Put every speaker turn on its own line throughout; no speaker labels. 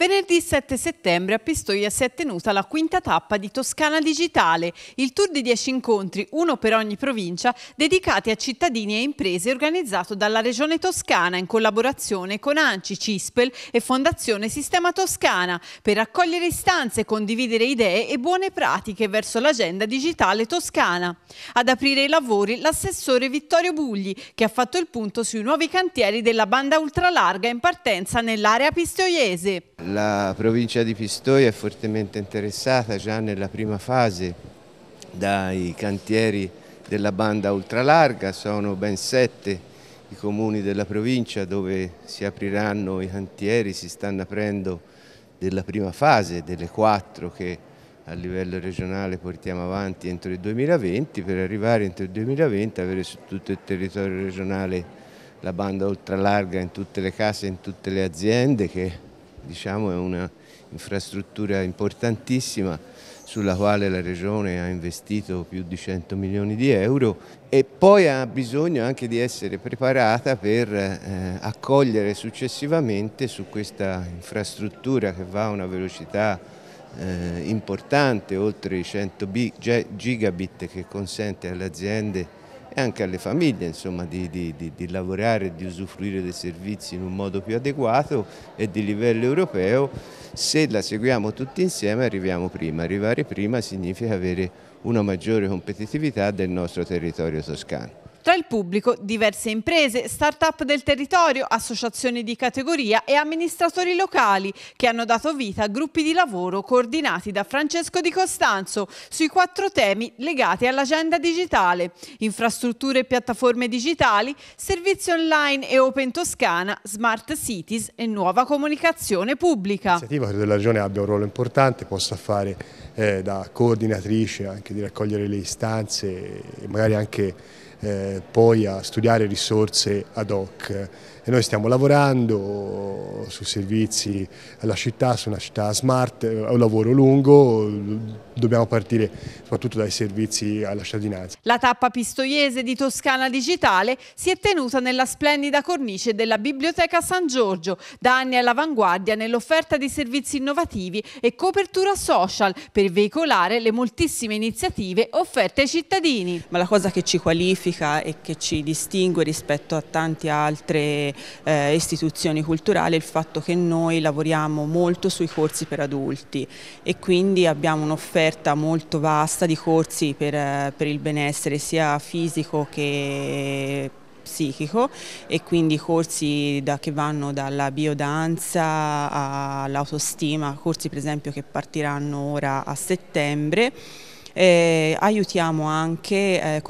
Venerdì 7 settembre a Pistoia si è tenuta la quinta tappa di Toscana Digitale, il tour di 10 incontri, uno per ogni provincia, dedicati a cittadini e imprese organizzato dalla Regione Toscana in collaborazione con ANCI, CISPEL e Fondazione Sistema Toscana per raccogliere istanze, condividere idee e buone pratiche verso l'agenda digitale toscana. Ad aprire i lavori l'assessore Vittorio Bugli che ha fatto il punto sui nuovi cantieri della banda ultralarga in partenza nell'area pistoiese.
La provincia di Pistoia è fortemente interessata già nella prima fase dai cantieri della banda ultralarga, sono ben sette i comuni della provincia dove si apriranno i cantieri, si stanno aprendo della prima fase, delle quattro che a livello regionale portiamo avanti entro il 2020 per arrivare entro il 2020 avere su tutto il territorio regionale la banda ultralarga in tutte le case, in tutte le aziende che diciamo, è un'infrastruttura importantissima sulla quale la Regione ha investito più di 100 milioni di euro e poi ha bisogno anche di essere preparata per eh, accogliere successivamente su questa infrastruttura che va a una velocità eh, importante, oltre i 100 gigabit che consente alle aziende e anche alle famiglie insomma, di, di, di, di lavorare e di usufruire dei servizi in un modo più adeguato e di livello europeo. Se la seguiamo tutti insieme arriviamo prima, arrivare prima significa avere una maggiore competitività del nostro territorio toscano.
Tra il pubblico diverse imprese, start-up del territorio, associazioni di categoria e amministratori locali che hanno dato vita a gruppi di lavoro coordinati da Francesco Di Costanzo sui quattro temi legati all'agenda digitale, infrastrutture e piattaforme digitali, servizi online e open Toscana, smart cities e nuova comunicazione
pubblica. L'iniziativa della Regione abbia un ruolo importante, possa fare eh, da coordinatrice anche di raccogliere le istanze e magari anche eh, poi a studiare risorse ad hoc. E noi stiamo lavorando su servizi alla città, su una città smart, è un lavoro lungo, dobbiamo partire soprattutto dai servizi alla cittadinanza.
La tappa pistoiese di Toscana Digitale si è tenuta nella splendida cornice della Biblioteca San Giorgio, da anni all'avanguardia nell'offerta di servizi innovativi e copertura social per veicolare le moltissime iniziative offerte ai cittadini.
Ma la cosa che ci qualifica qualifica e che ci distingue rispetto a tante altre eh, istituzioni culturali è il fatto che noi lavoriamo molto sui corsi per adulti e quindi abbiamo un'offerta molto vasta di corsi per, eh, per il benessere sia fisico che psichico e quindi corsi da, che vanno dalla biodanza all'autostima, corsi per esempio che partiranno ora a settembre eh, aiutiamo anche eh,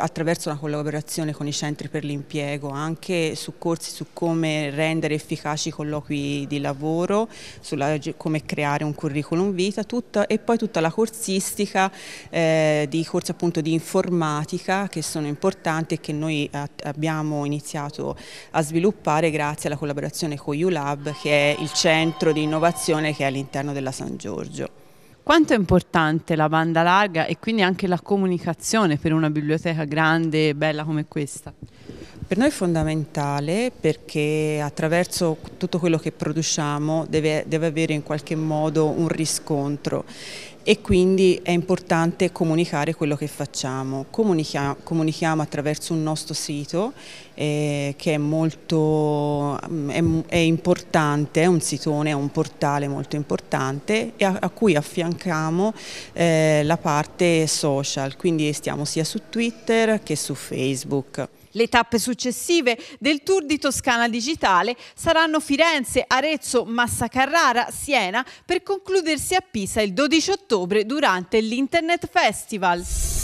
attraverso una collaborazione con i centri per l'impiego, anche su corsi su come rendere efficaci i colloqui di lavoro, sulla, come creare un curriculum vita tutta, e poi tutta la corsistica eh, di corsi appunto di informatica che sono importanti e che noi abbiamo iniziato a sviluppare grazie alla collaborazione con ULAB che è il centro di innovazione che è all'interno della San Giorgio.
Quanto è importante la banda larga e quindi anche la comunicazione per una biblioteca grande e bella come questa? Per
noi è fondamentale perché attraverso tutto quello che produciamo deve, deve avere in qualche modo un riscontro e quindi è importante comunicare quello che facciamo. Comunichiamo, comunichiamo attraverso un nostro sito eh, che è molto mm, è, è importante, è un sitone, è un portale molto importante e a, a cui affianchiamo eh, la parte social, quindi stiamo sia su Twitter che su Facebook.
Le tappe successive del Tour di Toscana Digitale saranno Firenze, Arezzo, Massacarrara, Siena per concludersi a Pisa il 12 ottobre durante l'Internet Festival.